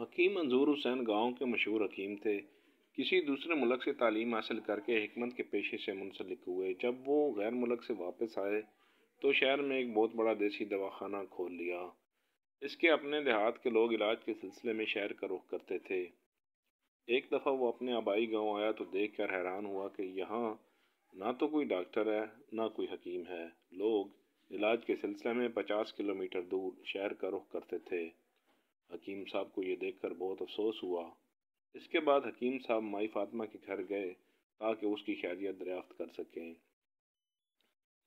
हकीम मंजूर हुसैन गांव के मशहूर हकीम थे किसी दूसरे मुल्क से तालीम हासिल करके हमत के पेशे से मुंसलिक हुए जब वो गैर मुल्क से वापस आए तो शहर में एक बहुत बड़ा देसी दवाखाना खोल लिया इसके अपने देहात के लोग इलाज के सिलसिले में शहर का रुख करते थे एक दफ़ा वो अपने आबाई गांव आया तो देख कर हैरान हुआ कि यहाँ ना तो कोई डॉक्टर है ना कोई हकीम है लोग इलाज के सिलसिले में पचास किलोमीटर दूर शहर का रुख करते थे हकीम साहब को ये देखकर बहुत अफसोस हुआ इसके बाद हकीम साहब माई फातिमा के घर गए ताकि उसकी शादियाँ दरियाफ्त कर सकें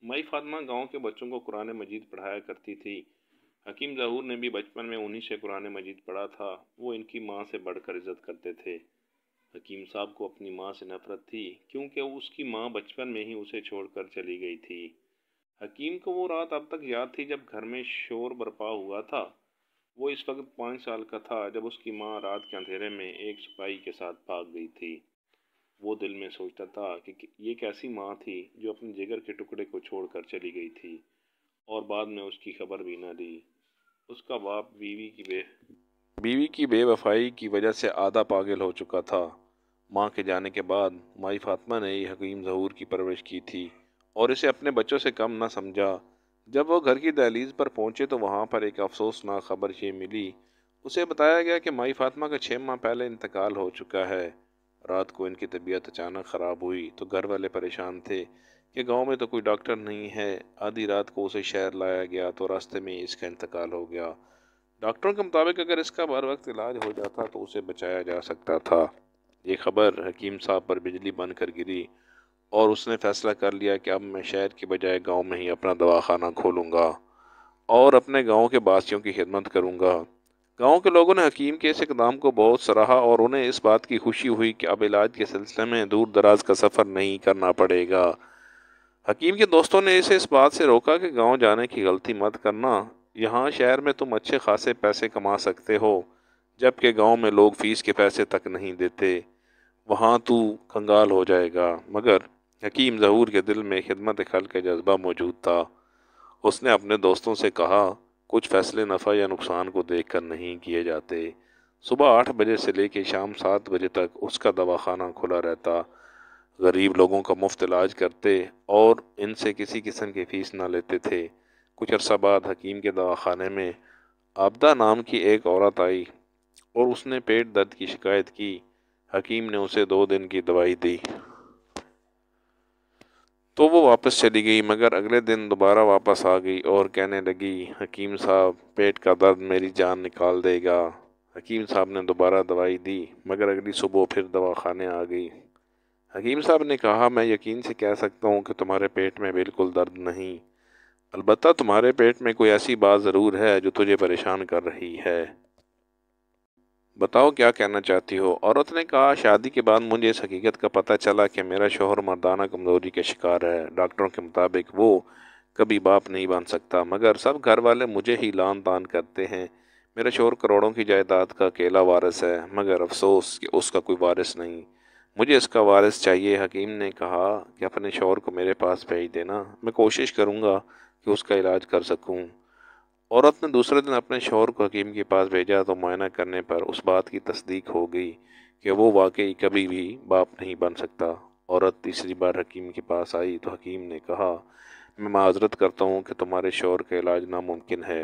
माई फातिमा गांव के बच्चों को कुरान मजीद पढ़ाया करती थी हकीम जहूर ने भी बचपन में उन्हीं से कुरान मजीद पढ़ा था वो इनकी माँ से बढ़कर इज्जत करते थे हकीम साहब को अपनी माँ से नफरत थी क्योंकि उसकी माँ बचपन में ही उसे छोड़कर चली गई थी हकीम को वो रात अब तक याद थी जब घर में शोर बरपा हुआ था वो इस वक्त पाँच साल का था जब उसकी माँ रात के अंधेरे में एक सिपाही के साथ भाग गई थी वो दिल में सोचता था कि ये कैसी माँ थी जो अपने जिगर के टुकड़े को छोड़कर चली गई थी और बाद में उसकी खबर भी ना दी उसका बाप बीवी की बे बीवी की बेवफाई की वजह से आधा पागल हो चुका था माँ के जाने के बाद माई फातमा ने ही हकीम जहूर की परवरिश की थी और इसे अपने बच्चों से कम ना समझा जब वो घर की दहलीज पर पहुंचे तो वहाँ पर एक अफसोसनाक खबर ये मिली उसे बताया गया कि माई फातिमा का छः माह पहले इंतकाल हो चुका है रात को इनकी तबीयत अचानक ख़राब हुई तो घर वाले परेशान थे कि गांव में तो कोई डॉक्टर नहीं है आधी रात को उसे शहर लाया गया तो रास्ते में इसका इंतकाल हो गया डॉक्टरों के मुताबिक अगर इसका बर वक्त इलाज हो जाता तो उसे बचाया जा सकता था ये खबर हकीम साहब पर बिजली कर गिरी और उसने फ़ैसला कर लिया कि अब मैं शहर के बजाय गांव में ही अपना दवाखाना खोलूँगा और अपने गांव के बासियों की खिदमत करूँगा गांव के लोगों ने हकीम के इस इकदाम को बहुत सराहा और उन्हें इस बात की खुशी हुई कि अब इलाज के सिलसिले में दूर दराज का सफ़र नहीं करना पड़ेगा हकीम के दोस्तों ने इसे इस बात से रोका कि गाँव जाने की गलती मत करना यहाँ शहर में तुम अच्छे खासे पैसे कमा सकते हो जबकि गाँव में लोग फीस के पैसे तक नहीं देते वहाँ तू कंगाल हो जाएगा मगर हकीम जहूर के दिल में खिदमत खल का जज्बा मौजूद था उसने अपने दोस्तों से कहा कुछ फैसले नफ़ा या नुकसान को देख कर नहीं किए जाते सुबह आठ बजे से लेकर शाम सात बजे तक उसका दवाखाना खुला रहता गरीब लोगों का मुफ्त इलाज करते और इनसे किसी किस्म की फ़ीस ना लेते थे कुछ अरसा बाद हकीम के दवाखाने में आपदा नाम की एक औरत आई और उसने पेट दर्द की शिकायत की हकीम ने उसे दो दिन की दवाई दी तो वो वापस चली गई मगर अगले दिन दोबारा वापस आ गई और कहने लगी हकीम साहब पेट का दर्द मेरी जान निकाल देगा हकीम साहब ने दोबारा दवाई दी मगर अगली सुबह फिर दवा खाने आ गई हकीम साहब ने कहा मैं यकीन से कह सकता हूँ कि तुम्हारे पेट में बिल्कुल दर्द नहीं अलबत्त तुम्हारे पेट में कोई ऐसी बात ज़रूर है जो तुझे परेशान कर रही है बताओ क्या कहना चाहती हो औरत ने कहा शादी के बाद मुझे इस हकीकत का पता चला कि मेरा शोहर मर्दाना कमजोरी के शिकार है डॉक्टरों के मुताबिक वो कभी बाप नहीं बन सकता मगर सब घर वाले मुझे ही लान तान करते हैं मेरा शोहर करोड़ों की जायदाद का अकेला वारिस है मगर अफसोस कि उसका कोई वारिस नहीं मुझे इसका वारिस चाहिए हकीम ने कहा कि अपने शोहर को मेरे पास भेज देना मैं कोशिश करूँगा कि उसका इलाज कर सकूँ औरत ने दूसरे दिन अपने शोहर को हकीम के पास भेजा तो मुआयना करने पर उस बात की तस्दीक हो गई कि वो वाकई कभी भी बाप नहीं बन सकता औरत तीसरी बार हकीम के पास आई तो हकीम ने कहा मैं माजरत करता हूँ कि तुम्हारे शोर का इलाज नामुमकिन है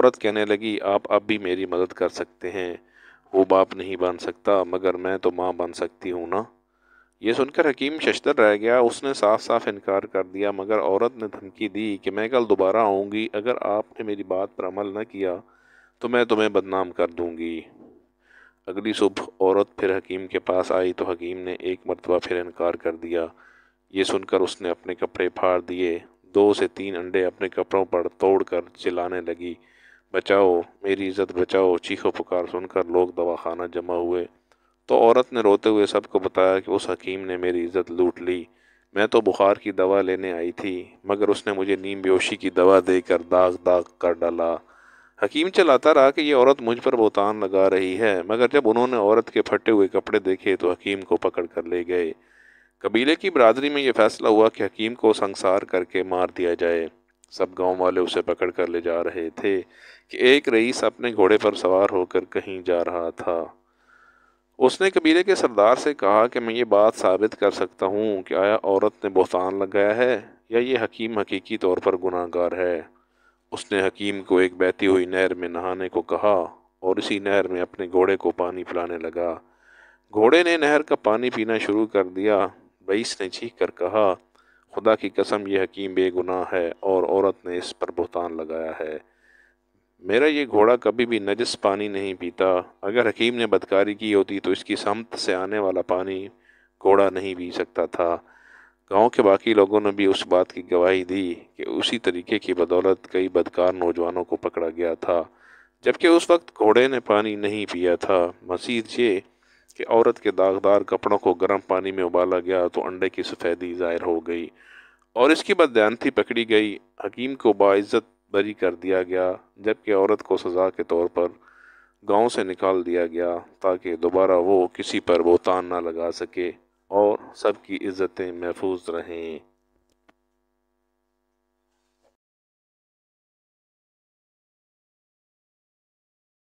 औरत कहने लगी आप अब भी मेरी मदद कर सकते हैं वो बाप नहीं बन सकता मगर मैं तो माँ बन सकती हूँ ना ये सुनकर हकीम शशतर रह गया उसने साफ साफ इनकार कर दिया मगर औरत ने धमकी दी कि मैं कल दोबारा आऊँगी अगर आपने मेरी बात पर अमल न किया तो मैं तुम्हें बदनाम कर दूँगी अगली सुबह औरत फिर हकीम के पास आई तो हकीम ने एक मरतबा फिर इनकार कर दिया ये सुनकर उसने अपने कपड़े फाड़ दिए दो से तीन अंडे अपने कपड़ों पर तोड़ कर चिल्लाने लगी बचाओ मेरी इज़्ज़त बचाओ चीखो पुकार सुनकर लोग दवाखाना जमा हुए तो औरत ने रोते हुए सबको बताया कि उस हकीम ने मेरी इज़्ज़त लूट ली मैं तो बुखार की दवा लेने आई थी मगर उसने मुझे नीम बेहोशी की दवा देकर दाग दाग कर डाला हकीम चलाता रहा कि यह औरत मुझ पर बोतान लगा रही है मगर जब उन्होंने औरत के फटे हुए कपड़े देखे तो हकीम को पकड़ कर ले गए कबीले की बरदरी में यह फैसला हुआ कि हकीम को संसार करके मार दिया जाए सब गांव वाले उसे पकड़ कर ले जा रहे थे कि एक रईस अपने घोड़े पर सवार होकर कहीं जा रहा था उसने कबीले के सरदार से कहा कि मैं ये बात साबित कर सकता हूँ कि आया औरत ने बहतान लगाया है या ये हकीम हकीकी तौर पर गुनाहगार है उसने हकीम को एक बहती हुई नहर में नहाने को कहा और इसी नहर में अपने घोड़े को पानी पिलाने लगा घोड़े ने नहर का पानी पीना शुरू कर दिया बईस ने चीख कर कहा खुदा की कसम यह हकीम बेगुनाह है और औरत ने इस पर बहतान लगाया है मेरा ये घोड़ा कभी भी नजस पानी नहीं पीता अगर हकीम ने बदकारी की होती तो इसकी समत से आने वाला पानी घोड़ा नहीं पी सकता था गांव के बाकी लोगों ने भी उस बात की गवाही दी कि उसी तरीके की बदौलत कई बदकार नौजवानों को पकड़ा गया था जबकि उस वक्त घोड़े ने पानी नहीं पिया था मसीद ये कि औरत के दागदार कपड़ों को गर्म पानी में उबाला गया तो अंडे की सफ़ेदी ज़ाहिर हो गई और इसकी बदयानती पकड़ी गई हकीम को बाज़त बरी कर दिया गया जबकि औरत को सज़ा के तौर पर गांव से निकाल दिया गया ताकि दोबारा वो किसी पर बोतान ना लगा सके और सबकी इज़्ज़तें महफूज रहें